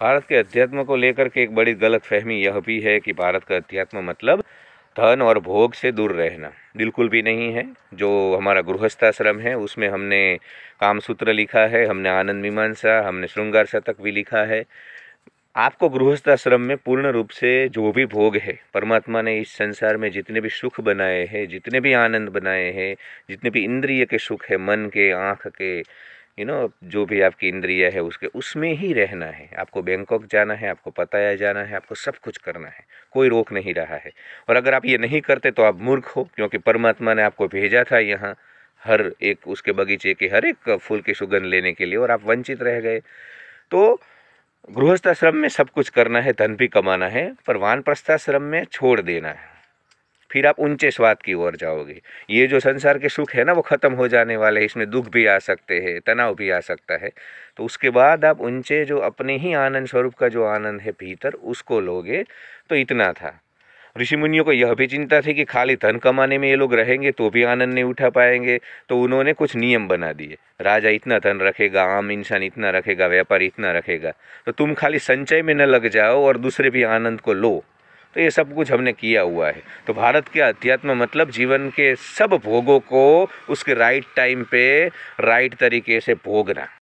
भारत के अध्यात्म को लेकर के एक बड़ी गलत फहमी यह भी है कि भारत का अध्यात्म मतलब धन और भोग से दूर रहना बिल्कुल भी नहीं है जो हमारा गृहस्थाश्रम है उसमें हमने कामसूत्र लिखा है हमने आनंद मीमांसा हमने श्रृंगार शतक भी लिखा है आपको गृहस्थाश्रम में पूर्ण रूप से जो भी भोग है परमात्मा ने इस संसार में जितने भी सुख बनाए हैं जितने भी आनंद बनाए हैं जितने भी इंद्रिय के सुख है मन के आँख के यू नो जो भी आपकी इंद्रिय है उसके उसमें ही रहना है आपको बैंकॉक जाना है आपको पताया जाना है आपको सब कुछ करना है कोई रोक नहीं रहा है और अगर आप ये नहीं करते तो आप मूर्ख हो क्योंकि परमात्मा ने आपको भेजा था यहाँ हर एक उसके बगीचे के हर एक फूल की सुगंध लेने के लिए और आप वंचित रह गए तो गृहस्थाश्रम में सब कुछ करना है धन भी कमाना है पर वानप्रस्थाश्रम में छोड़ देना है फिर आप ऊंचे स्वाद की ओर जाओगे ये जो संसार के सुख है ना वो ख़त्म हो जाने वाले हैं इसमें दुख भी आ सकते हैं तनाव भी आ सकता है तो उसके बाद आप ऊंचे जो अपने ही आनंद स्वरूप का जो आनंद है भीतर उसको लोगे तो इतना था ऋषि मुनियों को यह भी चिंता थी कि खाली धन कमाने में ये लोग रहेंगे तो भी आनंद नहीं उठा पाएंगे तो उन्होंने कुछ नियम बना दिए राजा इतना धन रखेगा आम इंसान इतना रखेगा व्यापारी इतना रखेगा तो तुम खाली संचय में न लग जाओ और दूसरे भी आनंद को लो तो ये सब कुछ हमने किया हुआ है तो भारत के अध्यात्म मतलब जीवन के सब भोगों को उसके राइट टाइम पे राइट तरीके से भोगना